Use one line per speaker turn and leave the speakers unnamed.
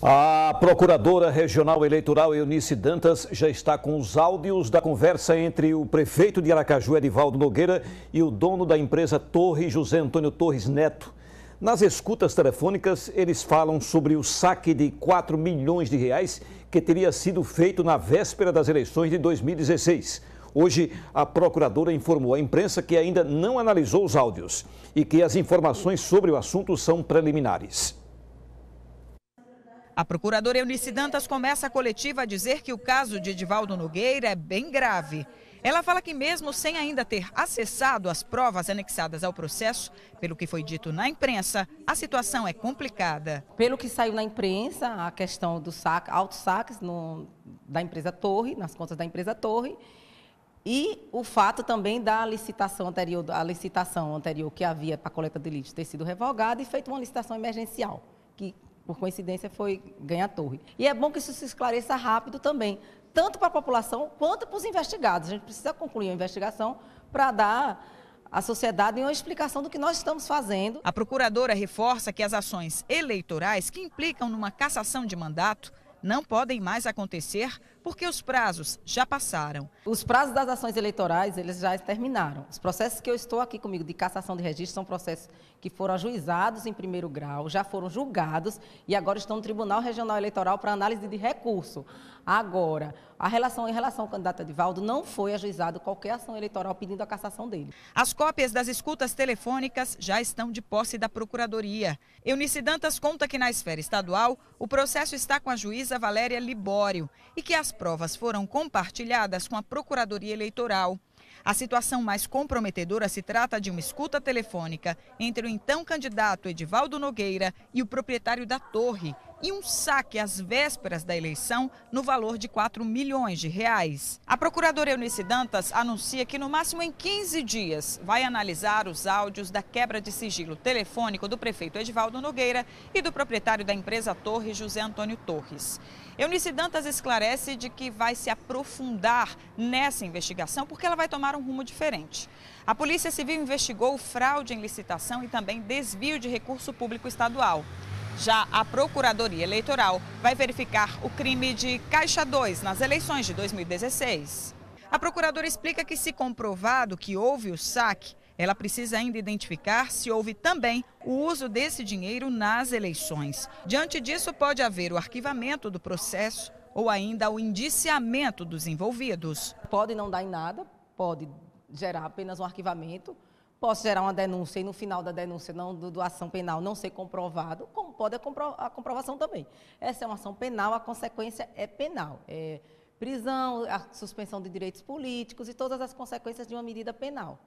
A procuradora regional eleitoral Eunice Dantas já está com os áudios da conversa entre o prefeito de Aracaju, Edivaldo Nogueira, e o dono da empresa Torre, José Antônio Torres Neto. Nas escutas telefônicas, eles falam sobre o saque de 4 milhões de reais que teria sido feito na véspera das eleições de 2016. Hoje, a procuradora informou à imprensa que ainda não analisou os áudios e que as informações sobre o assunto são preliminares.
A procuradora Eunice Dantas começa a coletiva a dizer que o caso de Edivaldo Nogueira é bem grave. Ela fala que, mesmo sem ainda ter acessado as provas anexadas ao processo, pelo que foi dito na imprensa, a situação é complicada. Pelo que saiu na
imprensa, a questão do saque, auto-saques da empresa Torre, nas contas da empresa Torre, e o fato também da licitação anterior, a licitação anterior que havia para a coleta de lixo ter sido revogada e feito uma licitação emergencial, que por coincidência, foi ganhar a torre. E é bom que isso se esclareça rápido também, tanto para a população quanto para os investigados. A gente precisa concluir a investigação para dar à sociedade uma explicação
do que nós estamos fazendo. A procuradora reforça que as ações eleitorais que implicam numa cassação de mandato não podem mais acontecer porque os prazos já passaram.
Os prazos das ações eleitorais, eles já terminaram. Os processos que eu estou aqui comigo de cassação de registro são processos que foram ajuizados em primeiro grau, já foram julgados e agora estão no Tribunal Regional Eleitoral para análise de recurso. Agora, a relação em relação ao candidato Edivaldo não foi ajuizado qualquer ação eleitoral pedindo a cassação dele.
As cópias das escutas telefônicas já estão de posse da Procuradoria. Eunice Dantas conta que na esfera estadual o processo está com a juíza Valéria Libório e que as provas foram compartilhadas com a Procuradoria Eleitoral. A situação mais comprometedora se trata de uma escuta telefônica entre o então candidato Edivaldo Nogueira e o proprietário da torre, e um saque às vésperas da eleição no valor de 4 milhões de reais. A procuradora Eunice Dantas anuncia que no máximo em 15 dias vai analisar os áudios da quebra de sigilo telefônico do prefeito Edvaldo Nogueira e do proprietário da empresa Torre, José Antônio Torres. Eunice Dantas esclarece de que vai se aprofundar nessa investigação porque ela vai tomar um rumo diferente. A Polícia Civil investigou fraude em licitação e também desvio de recurso público estadual. Já a Procuradoria Eleitoral vai verificar o crime de Caixa 2 nas eleições de 2016. A procuradora explica que, se comprovado que houve o saque, ela precisa ainda identificar se houve também o uso desse dinheiro nas eleições. Diante disso, pode haver o arquivamento do processo ou ainda o indiciamento dos envolvidos. Pode não dar em nada, pode
gerar apenas um arquivamento, Posso gerar uma denúncia e no final da denúncia não, do, do ação penal não ser comprovado, como pode a, compro, a, comprovação também. Essa é uma ação penal, a consequência é penal. É prisão, a suspensão de direitos políticos e todas as consequências de uma medida penal.